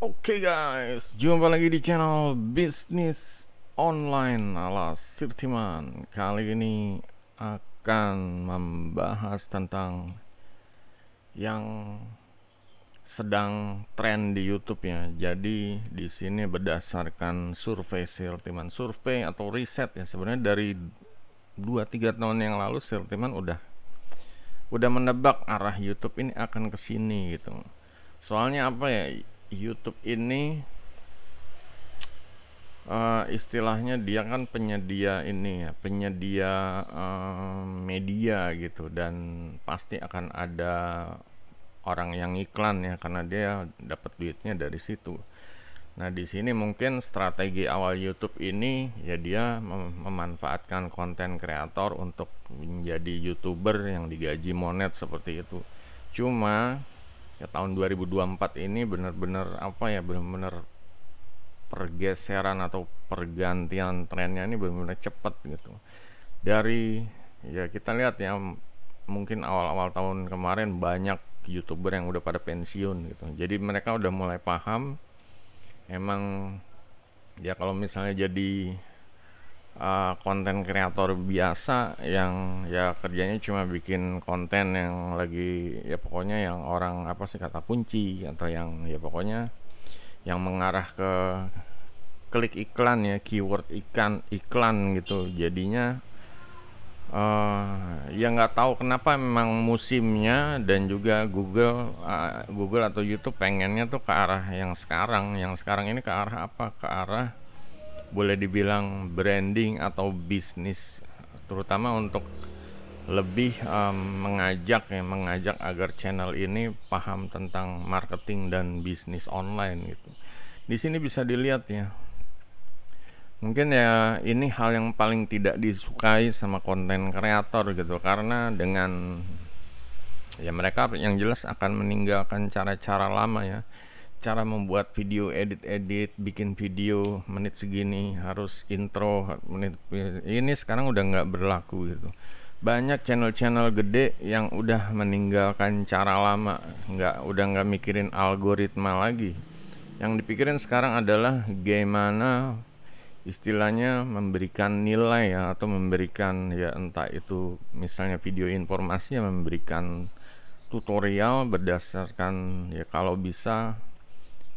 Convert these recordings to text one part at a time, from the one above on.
Oke okay guys, jumpa lagi di channel Bisnis Online ala Sirtiman Kali ini akan membahas tentang yang sedang tren di YouTube ya. Jadi di sini berdasarkan survei Sirtiman survei atau riset ya sebenarnya dari 2-3 tahun yang lalu Sirtiman udah udah menebak arah YouTube ini akan ke sini gitu. Soalnya apa ya? YouTube ini uh, istilahnya dia kan penyedia ini ya, penyedia uh, media gitu dan pasti akan ada orang yang iklan ya karena dia dapat duitnya dari situ. Nah, di sini mungkin strategi awal YouTube ini ya dia mem memanfaatkan konten kreator untuk menjadi YouTuber yang digaji monet seperti itu. Cuma ya tahun 2024 ini benar-benar apa ya benar-benar pergeseran atau pergantian trennya ini benar-benar cepat gitu dari ya kita lihat ya mungkin awal-awal tahun kemarin banyak youtuber yang udah pada pensiun gitu jadi mereka udah mulai paham emang ya kalau misalnya jadi Eh, konten uh, kreator biasa yang ya kerjanya cuma bikin konten yang lagi ya pokoknya yang orang apa sih kata kunci atau yang ya pokoknya yang mengarah ke klik iklan ya keyword ikan iklan gitu jadinya uh, ya nggak tahu kenapa memang musimnya dan juga Google uh, Google atau YouTube pengennya tuh ke arah yang sekarang yang sekarang ini ke arah apa ke arah boleh dibilang branding atau bisnis terutama untuk lebih um, mengajak ya mengajak agar channel ini paham tentang marketing dan bisnis online gitu. Di sini bisa dilihat ya. Mungkin ya ini hal yang paling tidak disukai sama konten kreator gitu karena dengan ya mereka yang jelas akan meninggalkan cara-cara lama ya cara membuat video edit-edit bikin video menit segini harus intro menit ini sekarang udah nggak berlaku gitu banyak channel-channel gede yang udah meninggalkan cara lama nggak udah nggak mikirin algoritma lagi yang dipikirin sekarang adalah gimana istilahnya memberikan nilai ya atau memberikan ya entah itu misalnya video informasinya memberikan tutorial berdasarkan ya kalau bisa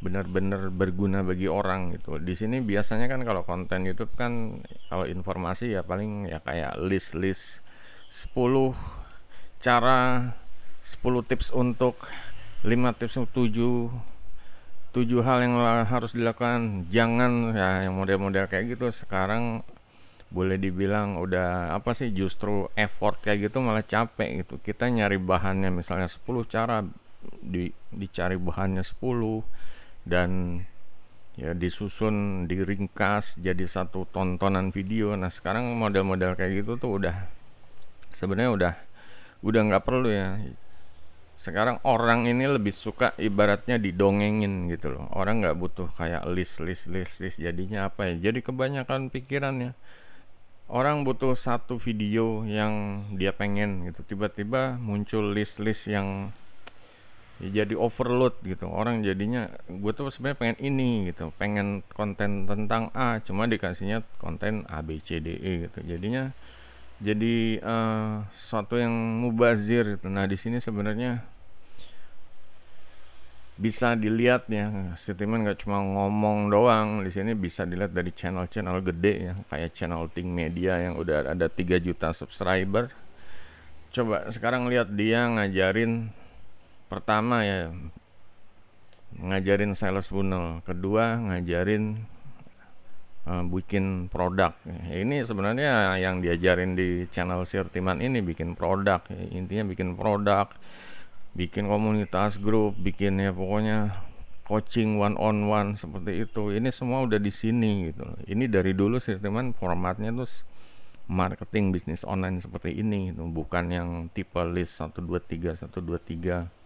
benar-benar berguna bagi orang gitu. Di sini biasanya kan kalau konten YouTube kan kalau informasi ya paling ya kayak list-list 10 cara 10 tips untuk 5 tips untuk 7 7 hal yang harus dilakukan. Jangan ya yang model-model kayak gitu sekarang boleh dibilang udah apa sih justru effort kayak gitu malah capek gitu. Kita nyari bahannya misalnya 10 cara di dicari bahannya 10 dan ya disusun diringkas jadi satu tontonan video nah sekarang model-model kayak gitu tuh udah sebenarnya udah udah nggak perlu ya sekarang orang ini lebih suka ibaratnya didongengin gitu loh orang nggak butuh kayak list list list list jadinya apa ya jadi kebanyakan pikirannya orang butuh satu video yang dia pengen gitu tiba-tiba muncul list list yang ya jadi overload gitu orang jadinya gue tuh sebenarnya pengen ini gitu pengen konten tentang A cuma dikasihnya konten A B C D E gitu jadinya jadi uh, suatu yang mubazir gitu. nah di sini sebenarnya bisa dilihat ya statement gak cuma ngomong doang di sini bisa dilihat dari channel-channel gede ya kayak channel Ting Media yang udah ada 3 juta subscriber coba sekarang lihat dia ngajarin pertama ya ngajarin sales funnel, kedua ngajarin uh, bikin produk. Ini sebenarnya yang diajarin di channel Sirtiman ini bikin produk. Intinya bikin produk, bikin komunitas grup, bikin ya pokoknya coaching one on one seperti itu. Ini semua udah di sini gitu. Ini dari dulu Sirtiman formatnya terus marketing bisnis online seperti ini itu bukan yang tipe list 123 123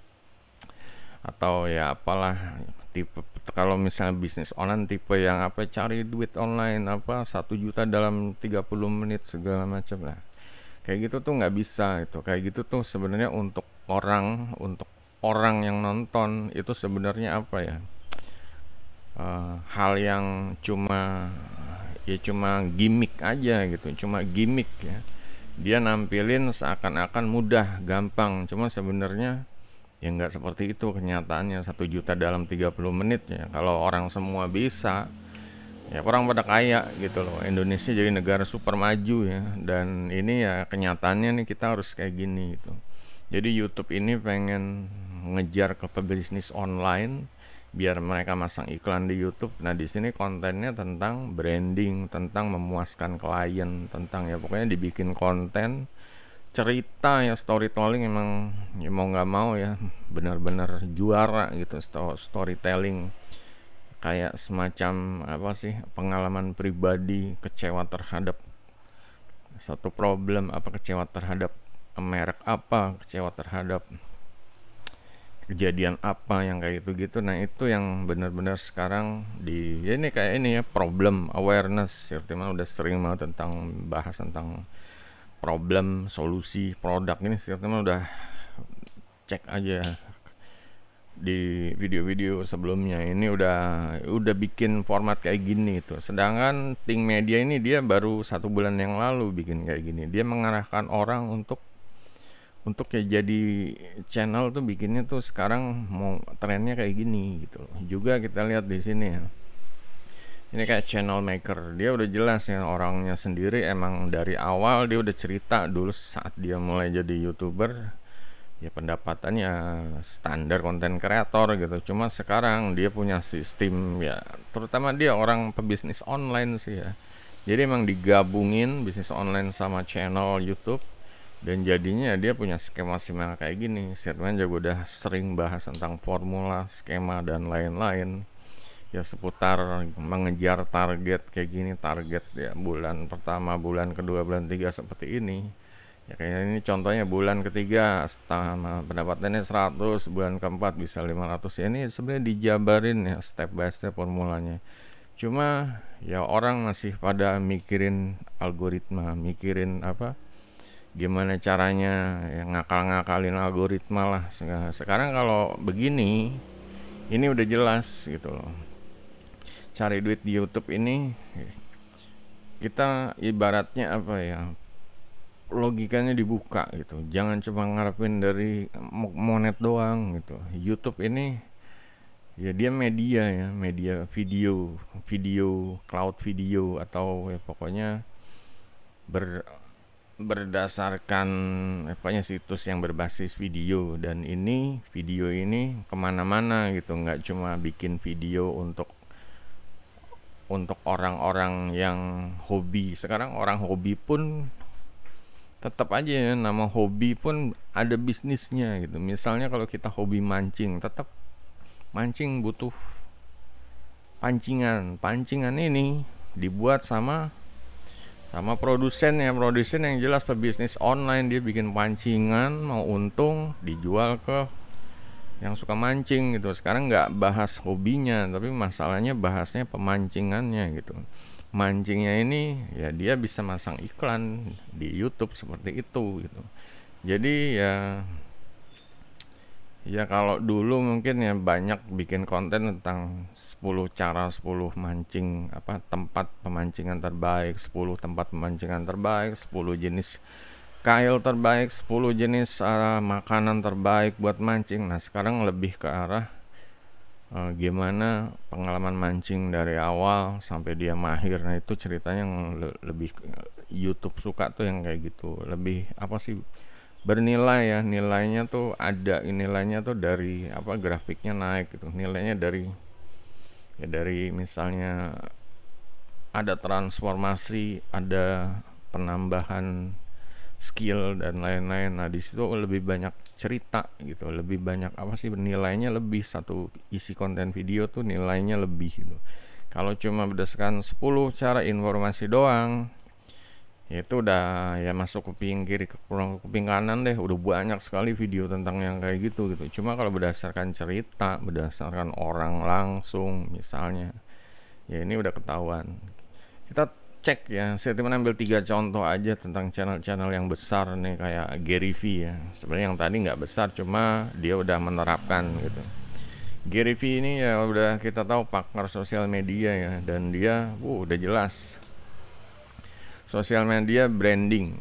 atau ya apalah tipe kalau misalnya bisnis online tipe yang apa cari duit online apa satu juta dalam 30 menit segala macam lah kayak gitu tuh nggak bisa itu kayak gitu tuh sebenarnya untuk orang untuk orang yang nonton itu sebenarnya apa ya e, hal yang cuma ya cuma gimmick aja gitu cuma gimmick ya dia nampilin seakan-akan mudah gampang cuma sebenarnya ya nggak seperti itu kenyataannya satu juta dalam 30 menit ya kalau orang semua bisa ya orang pada kaya gitu loh Indonesia jadi negara super maju ya dan ini ya kenyataannya nih kita harus kayak gini gitu jadi YouTube ini pengen ngejar ke pebisnis online biar mereka masang iklan di YouTube. Nah, di sini kontennya tentang branding, tentang memuaskan klien, tentang ya pokoknya dibikin konten cerita ya storytelling emang ya mau nggak mau ya benar-benar juara gitu storytelling kayak semacam apa sih pengalaman pribadi kecewa terhadap satu problem apa kecewa terhadap merek apa kecewa terhadap kejadian apa yang kayak gitu gitu nah itu yang benar-benar sekarang di ya ini kayak ini ya problem awareness artinya udah sering banget tentang bahas tentang problem solusi produk ini setiap teman udah cek aja di video-video sebelumnya ini udah udah bikin format kayak gini itu. Sedangkan ting Media ini dia baru satu bulan yang lalu bikin kayak gini. Dia mengarahkan orang untuk untuk ya jadi channel tuh bikinnya tuh sekarang mau trennya kayak gini gitu. Juga kita lihat di sini ya ini kayak channel maker dia udah jelas ya orangnya sendiri emang dari awal dia udah cerita dulu saat dia mulai jadi youtuber ya pendapatannya standar konten kreator gitu cuma sekarang dia punya sistem ya terutama dia orang pebisnis online sih ya jadi emang digabungin bisnis online sama channel YouTube dan jadinya dia punya skema-skema kayak gini Sirman juga udah sering bahas tentang formula, skema dan lain-lain ya seputar mengejar target kayak gini target ya bulan pertama bulan kedua bulan tiga seperti ini ya kayaknya ini contohnya bulan ketiga setengah pendapatannya 100 bulan keempat bisa 500 ya ini sebenarnya dijabarin ya step by step formulanya cuma ya orang masih pada mikirin algoritma mikirin apa gimana caranya ya ngakal-ngakalin algoritma lah sekarang kalau begini ini udah jelas gitu loh cari duit di YouTube ini kita ibaratnya apa ya logikanya dibuka gitu jangan cuma ngarepin dari monet doang gitu YouTube ini ya dia media ya media video video cloud video atau ya pokoknya ber berdasarkan pokoknya situs yang berbasis video dan ini video ini kemana-mana gitu nggak cuma bikin video untuk untuk orang-orang yang hobi sekarang orang hobi pun tetap aja ya, nama hobi pun ada bisnisnya gitu misalnya kalau kita hobi mancing tetap mancing butuh pancingan pancingan ini dibuat sama sama produsen ya produsen yang jelas pebisnis online dia bikin pancingan mau untung dijual ke yang suka mancing gitu sekarang nggak bahas hobinya tapi masalahnya bahasnya pemancingannya gitu mancingnya ini ya dia bisa masang iklan di YouTube seperti itu gitu jadi ya ya kalau dulu mungkin ya banyak bikin konten tentang 10 cara 10 mancing apa tempat pemancingan terbaik 10 tempat pemancingan terbaik 10 jenis kail terbaik 10 jenis arah makanan terbaik buat mancing nah sekarang lebih ke arah uh, gimana pengalaman mancing dari awal sampai dia mahir nah itu ceritanya yang le lebih YouTube suka tuh yang kayak gitu lebih apa sih bernilai ya nilainya tuh ada nilainya tuh dari apa grafiknya naik gitu nilainya dari ya dari misalnya ada transformasi ada penambahan skill dan lain-lain. Nah, di situ lebih banyak cerita gitu, lebih banyak apa sih nilainya lebih satu isi konten video tuh nilainya lebih gitu. Kalau cuma berdasarkan 10 cara informasi doang ya itu udah ya masuk kuping kiri ke kuping kanan deh udah banyak sekali video tentang yang kayak gitu gitu cuma kalau berdasarkan cerita berdasarkan orang langsung misalnya ya ini udah ketahuan kita cek ya saya cuma ambil tiga contoh aja tentang channel-channel yang besar nih kayak Gary V ya sebenarnya yang tadi nggak besar cuma dia udah menerapkan gitu Gary V ini ya udah kita tahu pakar sosial media ya dan dia uh udah jelas sosial media branding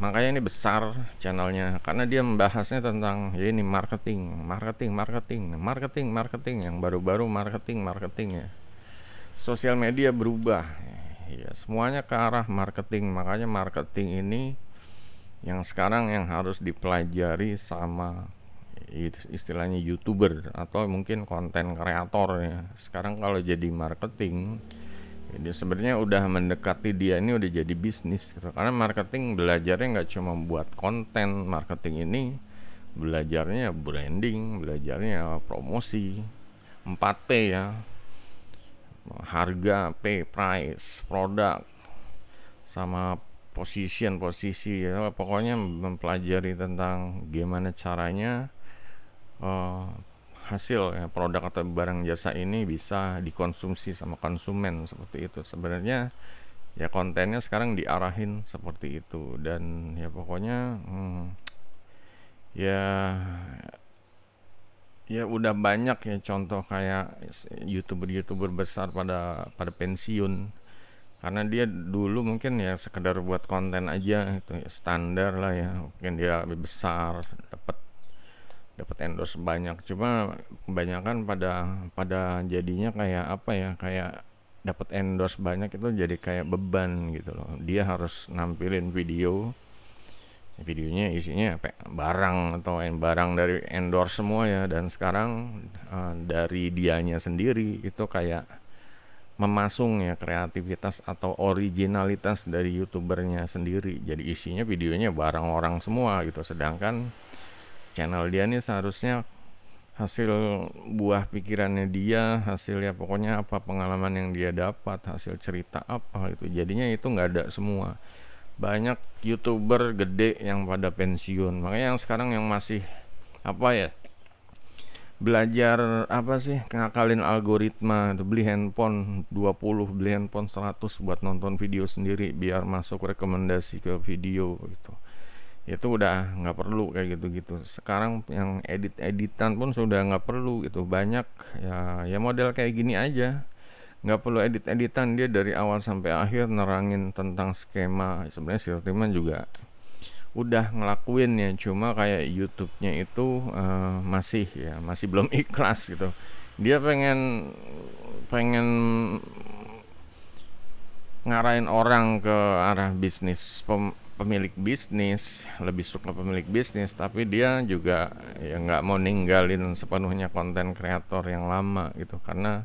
makanya ini besar channelnya karena dia membahasnya tentang ya ini marketing marketing marketing marketing marketing yang baru-baru marketing marketing ya sosial media berubah ya semuanya ke arah marketing makanya marketing ini yang sekarang yang harus dipelajari sama istilahnya youtuber atau mungkin konten kreator ya sekarang kalau jadi marketing ini sebenarnya udah mendekati dia ini udah jadi bisnis gitu karena marketing belajarnya nggak cuma buat konten marketing ini belajarnya branding belajarnya promosi 4P ya harga pay price produk sama position posisi ya pokoknya mempelajari tentang gimana caranya uh, hasil ya produk atau barang jasa ini bisa dikonsumsi sama konsumen seperti itu sebenarnya ya kontennya sekarang diarahin seperti itu dan ya pokoknya hmm, ya Ya udah banyak ya contoh kayak youtuber-youtuber besar pada pada pensiun karena dia dulu mungkin ya sekedar buat konten aja itu ya, standar lah ya mungkin dia lebih besar dapat dapat endorse banyak cuma kebanyakan pada pada jadinya kayak apa ya kayak dapat endorse banyak itu jadi kayak beban gitu loh dia harus nampilin video videonya isinya apa ya? barang atau barang dari endorse semua ya dan sekarang uh, dari dianya sendiri itu kayak memasung ya kreativitas atau originalitas dari youtubernya sendiri jadi isinya videonya barang orang semua gitu sedangkan channel dia ini seharusnya hasil buah pikirannya dia hasil ya pokoknya apa pengalaman yang dia dapat hasil cerita apa itu jadinya itu nggak ada semua banyak youtuber gede yang pada pensiun makanya yang sekarang yang masih apa ya belajar apa sih ngakalin algoritma beli handphone 20 beli handphone 100 buat nonton video sendiri biar masuk rekomendasi ke video gitu itu udah nggak perlu kayak gitu-gitu sekarang yang edit-editan pun sudah nggak perlu gitu banyak ya ya model kayak gini aja nggak perlu edit editan dia dari awal sampai akhir nerangin tentang skema sebenarnya si Rotiman juga udah ngelakuin ya cuma kayak YouTube-nya itu uh, masih ya masih belum ikhlas gitu dia pengen pengen ngarahin orang ke arah bisnis Pem, pemilik bisnis lebih suka pemilik bisnis tapi dia juga ya nggak mau ninggalin sepenuhnya konten kreator yang lama gitu karena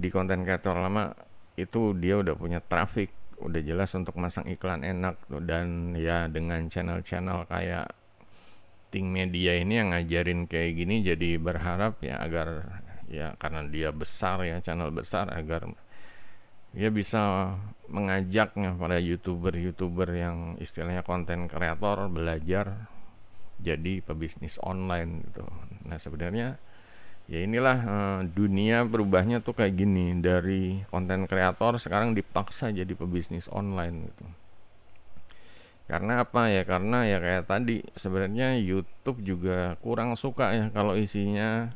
di konten kreator lama itu dia udah punya traffic udah jelas untuk masang iklan enak tuh dan ya dengan channel-channel kayak Ting Media ini yang ngajarin kayak gini jadi berharap ya agar ya karena dia besar ya channel besar agar dia bisa mengajaknya para youtuber-youtuber yang istilahnya konten kreator belajar jadi pebisnis online gitu. Nah sebenarnya ya inilah uh, dunia berubahnya tuh kayak gini dari konten kreator sekarang dipaksa jadi pebisnis online gitu karena apa ya karena ya kayak tadi sebenarnya YouTube juga kurang suka ya kalau isinya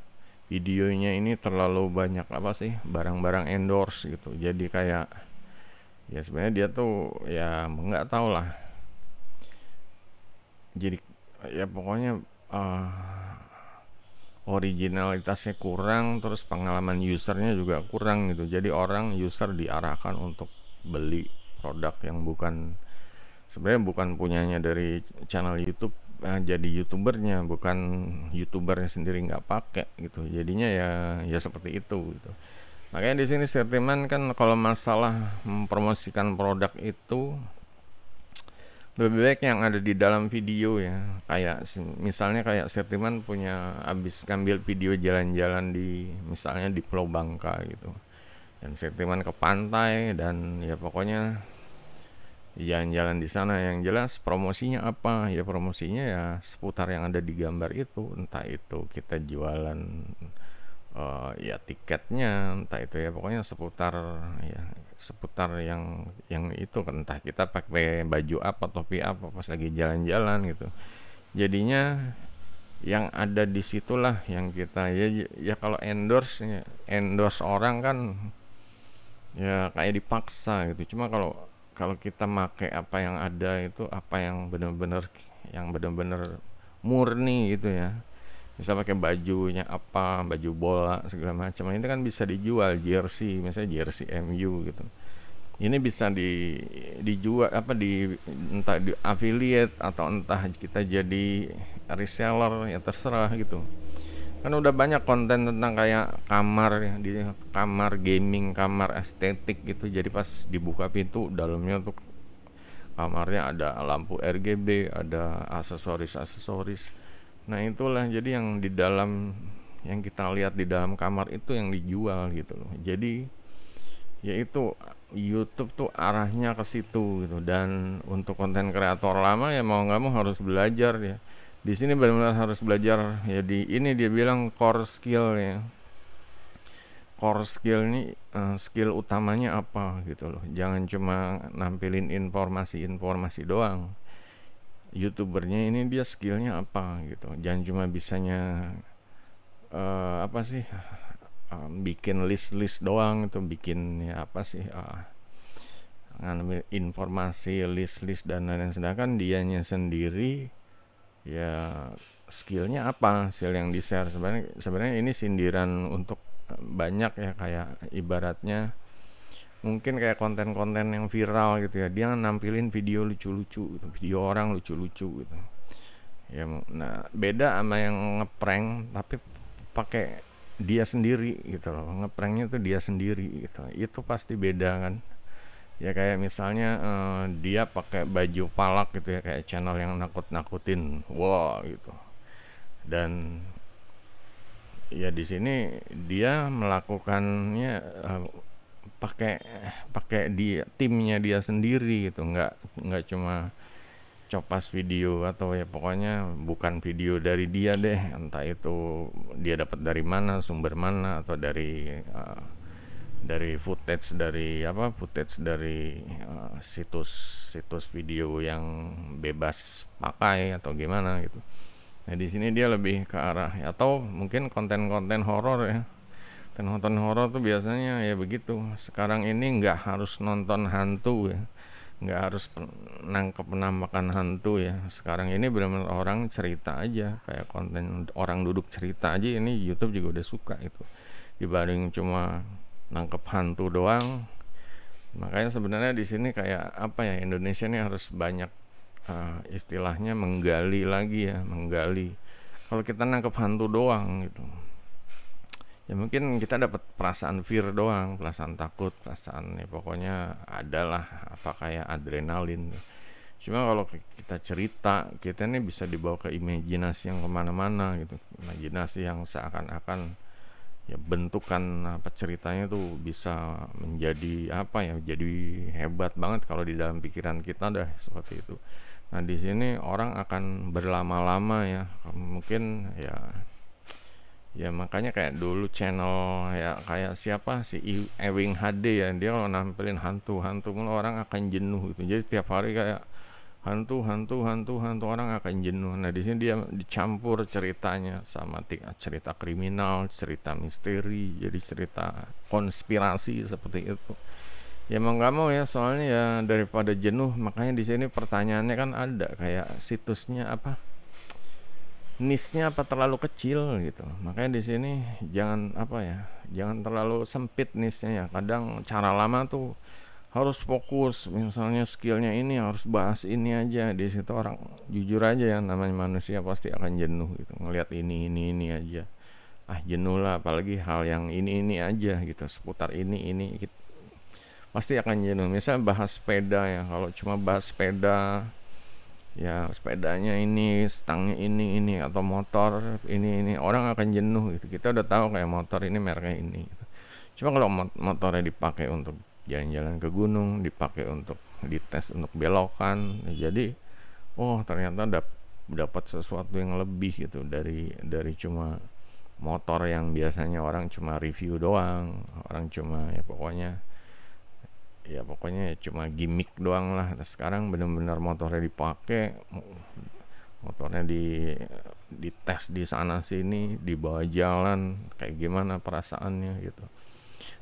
videonya ini terlalu banyak apa sih barang-barang endorse gitu jadi kayak ya sebenarnya dia tuh ya nggak tahu lah jadi ya pokoknya uh, originalitasnya kurang terus pengalaman usernya juga kurang gitu jadi orang user diarahkan untuk beli produk yang bukan sebenarnya bukan punyanya dari channel YouTube nah, jadi youtubernya bukan youtubernya sendiri nggak pakai gitu jadinya ya ya seperti itu gitu makanya di sini Sirtiman kan kalau masalah mempromosikan produk itu lebih baik yang ada di dalam video ya kayak misalnya kayak Setiman punya abis ngambil video jalan-jalan di misalnya di Pulau Bangka gitu dan Setiman ke pantai dan ya pokoknya jalan-jalan di sana yang jelas promosinya apa ya promosinya ya seputar yang ada di gambar itu entah itu kita jualan uh, ya tiketnya entah itu ya pokoknya seputar ya seputar yang yang itu kan entah kita pakai baju apa topi apa pas lagi jalan-jalan gitu jadinya yang ada di situlah yang kita ya ya kalau endorse ya, endorse orang kan ya kayak dipaksa gitu cuma kalau kalau kita make apa yang ada itu apa yang benar-benar yang benar-benar murni gitu ya misal pakai bajunya apa baju bola segala macam ini kan bisa dijual jersey misalnya jersey MU gitu ini bisa di dijual apa di entah di affiliate atau entah kita jadi reseller ya terserah gitu kan udah banyak konten tentang kayak kamar ya di kamar gaming kamar estetik gitu jadi pas dibuka pintu dalamnya tuh kamarnya ada lampu RGB ada aksesoris aksesoris Nah itulah jadi yang di dalam yang kita lihat di dalam kamar itu yang dijual gitu loh. Jadi yaitu YouTube tuh arahnya ke situ gitu dan untuk konten kreator lama ya mau nggak mau harus belajar ya. Di sini benar-benar harus belajar. Jadi ya, ini dia bilang core skill ya. Core skill ini uh, skill utamanya apa gitu loh. Jangan cuma nampilin informasi-informasi doang youtubernya ini dia skillnya apa gitu jangan cuma bisanya uh, apa sih uh, bikin list-list doang itu bikin ya, apa sih uh, ngambil informasi list-list dan lain-lain sedangkan dianya sendiri ya skillnya apa skill yang di share sebenarnya sebenarnya ini sindiran untuk banyak ya kayak ibaratnya mungkin kayak konten-konten yang viral gitu ya dia nampilin video lucu-lucu gitu. video orang lucu-lucu gitu ya nah beda sama yang ngeprank tapi pakai dia sendiri gitu loh ngepranknya tuh dia sendiri gitu itu pasti beda kan ya kayak misalnya uh, dia pakai baju palak gitu ya kayak channel yang nakut-nakutin wow gitu dan ya di sini dia melakukannya uh, pakai pakai di timnya dia sendiri gitu nggak nggak cuma copas video atau ya pokoknya bukan video dari dia deh entah itu dia dapat dari mana sumber mana atau dari uh, dari footage dari apa footage dari uh, situs situs video yang bebas pakai atau gimana gitu nah di sini dia lebih ke arah atau mungkin konten-konten horor ya nonton horor tuh biasanya ya begitu sekarang ini nggak harus nonton hantu ya nggak harus nangkep penampakan hantu ya sekarang ini benar-benar orang cerita aja kayak konten orang duduk cerita aja ini YouTube juga udah suka itu dibanding cuma nangkep hantu doang makanya sebenarnya di sini kayak apa ya Indonesia ini harus banyak uh, istilahnya menggali lagi ya menggali kalau kita nangkep hantu doang gitu ya mungkin kita dapat perasaan fear doang perasaan takut perasaan ya pokoknya adalah apa kayak adrenalin cuma kalau kita cerita kita ini bisa dibawa ke imajinasi yang kemana-mana gitu imajinasi yang seakan-akan ya bentukan apa ceritanya tuh bisa menjadi apa ya jadi hebat banget kalau di dalam pikiran kita dah seperti itu nah di sini orang akan berlama-lama ya mungkin ya ya makanya kayak dulu channel ya kayak siapa si Ewing HD ya dia kalau nampilin hantu-hantu orang akan jenuh gitu jadi tiap hari kayak hantu hantu hantu hantu orang akan jenuh nah di sini dia dicampur ceritanya sama cerita kriminal cerita misteri jadi cerita konspirasi seperti itu ya mau gak mau ya soalnya ya daripada jenuh makanya di sini pertanyaannya kan ada kayak situsnya apa nisnya apa terlalu kecil gitu makanya di sini jangan apa ya jangan terlalu sempit nisnya ya kadang cara lama tuh harus fokus misalnya skillnya ini harus bahas ini aja di situ orang jujur aja yang namanya manusia pasti akan jenuh gitu ngelihat ini ini ini aja ah jenuh lah apalagi hal yang ini ini aja gitu seputar ini ini gitu. pasti akan jenuh misalnya bahas sepeda ya kalau cuma bahas sepeda ya sepedanya ini stangnya ini ini atau motor ini ini orang akan jenuh gitu kita udah tahu kayak motor ini mereknya ini gitu. cuma kalau mot- motornya dipakai untuk jalan-jalan ke gunung dipakai untuk dites untuk belokan ya jadi oh ternyata dap- dapat sesuatu yang lebih gitu dari dari cuma motor yang biasanya orang cuma review doang orang cuma ya pokoknya ya pokoknya cuma gimmick doang lah nah, sekarang bener-bener motornya dipakai motornya di di tes di sana sini di bawah jalan kayak gimana perasaannya gitu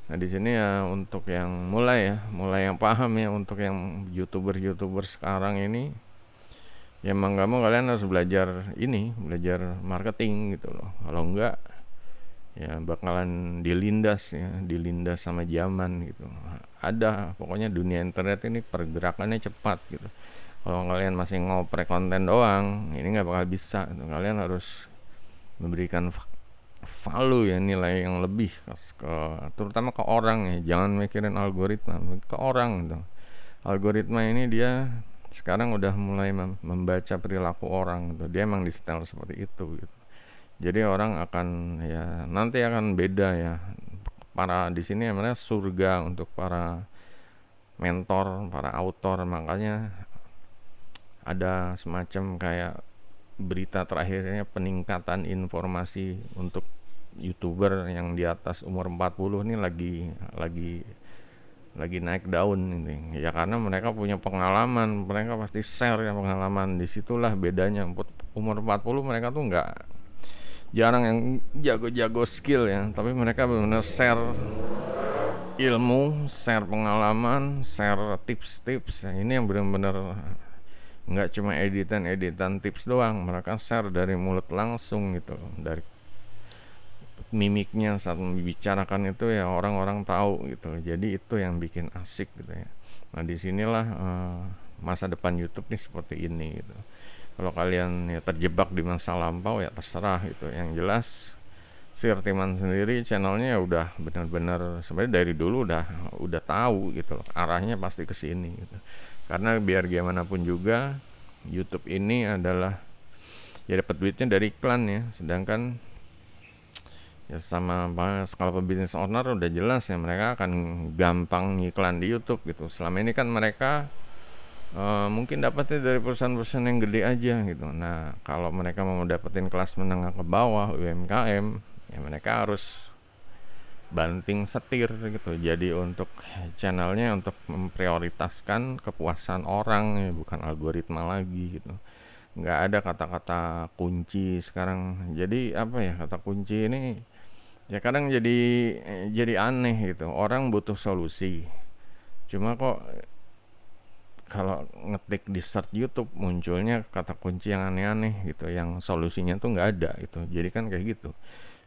nah di sini ya untuk yang mulai ya mulai yang paham ya untuk yang youtuber youtuber sekarang ini ya emang gak mau kalian harus belajar ini belajar marketing gitu loh kalau enggak ya bakalan dilindas ya dilindas sama zaman gitu ada pokoknya dunia internet ini pergerakannya cepat gitu kalau kalian masih ngoprek konten doang ini nggak bakal bisa gitu. kalian harus memberikan value ya nilai yang lebih ke terutama ke orang ya jangan mikirin algoritma ke orang gitu algoritma ini dia sekarang udah mulai membaca perilaku orang gitu dia emang di setel seperti itu gitu jadi orang akan ya nanti akan beda ya para di sini emangnya surga untuk para mentor para autor makanya ada semacam kayak berita terakhirnya peningkatan informasi untuk youtuber yang di atas umur 40 ini lagi lagi lagi naik daun ini ya karena mereka punya pengalaman mereka pasti share ya pengalaman disitulah bedanya umur 40 mereka tuh nggak jarang yang jago-jago skill ya tapi mereka benar-benar share ilmu share pengalaman share tips-tips ya, ini yang benar-benar nggak cuma editan-editan tips doang mereka share dari mulut langsung gitu dari mimiknya saat membicarakan itu ya orang-orang tahu gitu jadi itu yang bikin asik gitu ya nah disinilah uh, masa depan YouTube nih seperti ini gitu kalau kalian ya terjebak di masa lampau ya terserah itu. yang jelas Sir Timan sendiri channelnya ya udah benar-benar sebenarnya dari dulu udah udah tahu gitu loh arahnya pasti ke sini gitu. karena biar gimana pun juga YouTube ini adalah ya dapat duitnya dari iklan ya sedangkan ya sama skala pebisnis owner udah jelas ya mereka akan gampang iklan di YouTube gitu selama ini kan mereka uh, mungkin dapatnya dari perusahaan-perusahaan yang gede aja gitu. Nah, kalau mereka mau dapetin kelas menengah ke bawah UMKM, ya mereka harus banting setir gitu. Jadi untuk channelnya untuk memprioritaskan kepuasan orang ya, bukan algoritma lagi gitu. Nggak ada kata-kata kunci sekarang. Jadi apa ya kata kunci ini ya kadang jadi eh, jadi aneh gitu. Orang butuh solusi. Cuma kok kalau ngetik di search YouTube munculnya kata kunci yang aneh-aneh gitu yang solusinya tuh nggak ada gitu jadi kan kayak gitu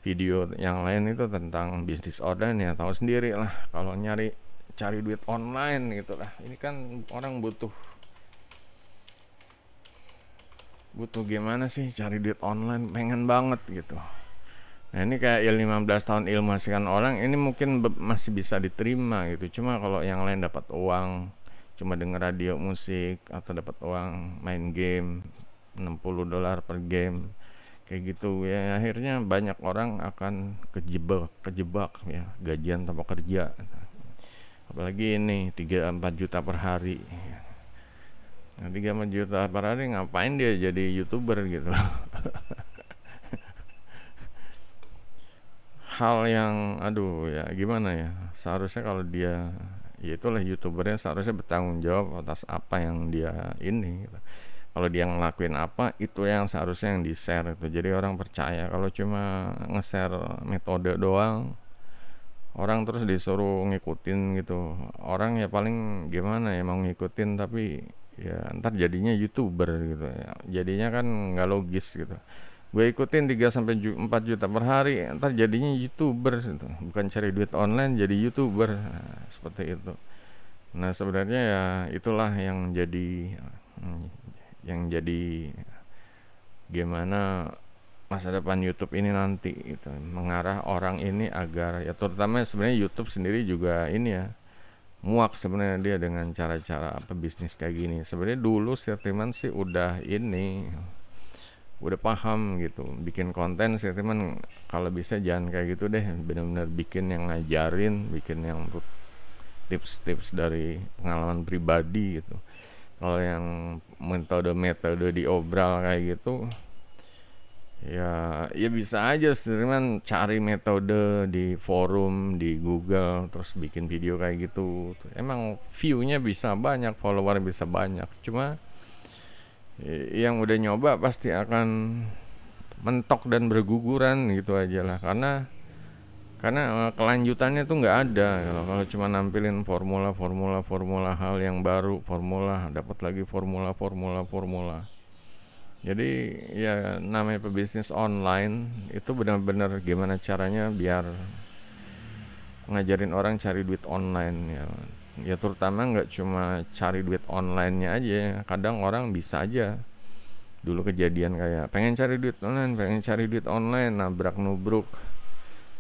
video yang lain itu tentang bisnis online ya tahu sendiri lah kalau nyari cari duit online gitu lah ini kan orang butuh butuh gimana sih cari duit online pengen banget gitu Nah ini kayak 15 tahun ilmu hasilkan orang ini mungkin masih bisa diterima gitu. Cuma kalau yang lain dapat uang cuma dengar radio musik atau dapat uang main game 60 dolar per game kayak gitu ya akhirnya banyak orang akan kejebak kejebak ya gajian tanpa kerja apalagi ini 3 4 juta per hari nah, 3 4 juta per hari ngapain dia jadi youtuber gitu loh hal yang aduh ya gimana ya seharusnya kalau dia ya itulah youtubernya seharusnya bertanggung jawab atas apa yang dia ini gitu. kalau dia ngelakuin apa itu yang seharusnya yang di share itu jadi orang percaya kalau cuma nge-share metode doang orang terus disuruh ngikutin gitu orang ya paling gimana ya mau ngikutin tapi ya ntar jadinya youtuber gitu ya jadinya kan nggak logis gitu gue ikutin 3 sampai 4 juta per hari ntar jadinya youtuber gitu. bukan cari duit online jadi youtuber nah, seperti itu nah sebenarnya ya itulah yang jadi yang jadi gimana masa depan YouTube ini nanti itu mengarah orang ini agar ya terutama sebenarnya YouTube sendiri juga ini ya muak sebenarnya dia dengan cara-cara apa bisnis kayak gini sebenarnya dulu Sirtiman sih udah ini udah paham gitu bikin konten sih teman kalau bisa jangan kayak gitu deh bener-bener bikin yang ngajarin bikin yang tips-tips dari pengalaman pribadi gitu kalau yang metode-metode di obral kayak gitu ya ya bisa aja sederhana cari metode di forum di Google terus bikin video kayak gitu emang viewnya bisa banyak follower bisa banyak cuma yang udah nyoba pasti akan mentok dan berguguran gitu aja lah karena karena eh, kelanjutannya tuh nggak ada kalau kalau cuma nampilin formula formula formula hal yang baru formula dapat lagi formula formula formula jadi ya namanya pebisnis online itu benar-benar gimana caranya biar ngajarin orang cari duit online ya ya terutama nggak cuma cari duit online-nya aja kadang orang bisa aja dulu kejadian kayak pengen cari duit online pengen cari duit online nabrak nubruk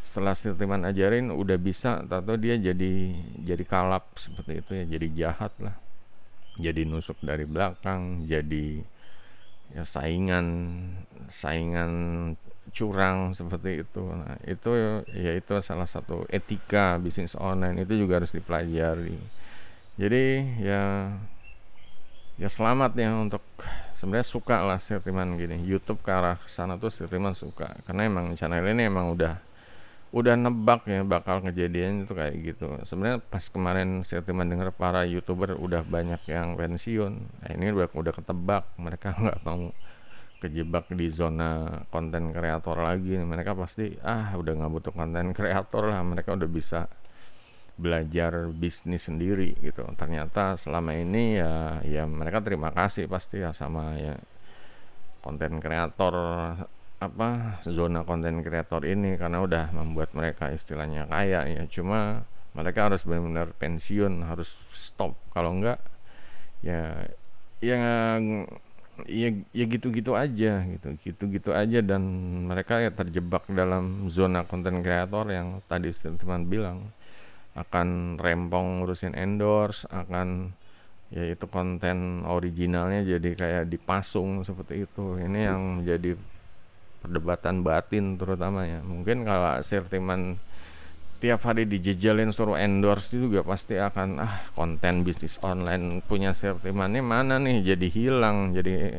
setelah Sirtiman ajarin udah bisa tato dia jadi jadi kalap seperti itu ya jadi jahat lah jadi nusuk dari belakang jadi ya saingan saingan curang seperti itu. Nah, itu yaitu salah satu etika bisnis online itu juga harus dipelajari. Jadi ya ya selamat ya untuk sebenarnya suka lah sirtiman gini. YouTube ke arah sana tuh sirtiman suka karena emang channel ini emang udah udah nebak ya bakal kejadian itu kayak gitu. Sebenarnya pas kemarin saya cuma dengar para youtuber udah banyak yang pensiun. Nah, ini udah udah ketebak mereka nggak mau kejebak di zona konten kreator lagi. Mereka pasti ah udah nggak butuh konten kreator lah. Mereka udah bisa belajar bisnis sendiri gitu. Ternyata selama ini ya ya mereka terima kasih pasti ya sama ya konten kreator apa zona konten kreator ini karena udah membuat mereka istilahnya kaya ya cuma mereka harus benar-benar pensiun harus stop kalau enggak ya yang ya ya gitu-gitu aja gitu gitu-gitu aja dan mereka ya terjebak dalam zona konten kreator yang tadi teman bilang akan rempong ngurusin endorse akan ya itu konten originalnya jadi kayak dipasung seperti itu ini yang menjadi perdebatan batin terutama ya mungkin kalau sirtiman tiap hari dijejelin suruh endorse itu juga pasti akan ah konten bisnis online punya sirtimannya mana nih jadi hilang jadi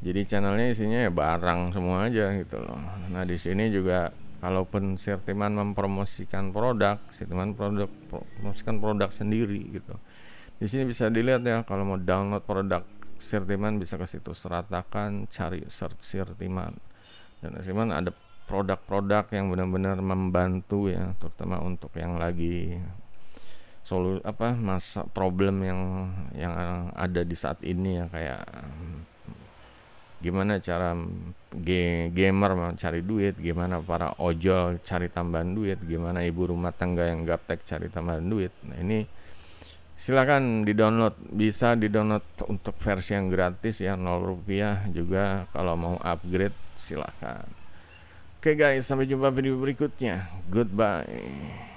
jadi channelnya isinya ya barang semua aja gitu loh nah di sini juga kalaupun sirtiman mempromosikan produk sirtiman produk promosikan produk sendiri gitu di sini bisa dilihat ya kalau mau download produk sirtiman bisa ke situs seratakan cari search sirtiman dan Simon ada produk-produk yang benar-benar membantu ya terutama untuk yang lagi solu apa masa problem yang yang ada di saat ini ya kayak hmm, gimana cara gamer cari duit, gimana para ojol cari tambahan duit, gimana ibu rumah tangga yang gaptek cari tambahan duit. Nah ini silakan di download bisa di download untuk versi yang gratis ya 0 rupiah juga kalau mau upgrade silahkan. Oke okay guys, sampai jumpa video berikutnya. Goodbye.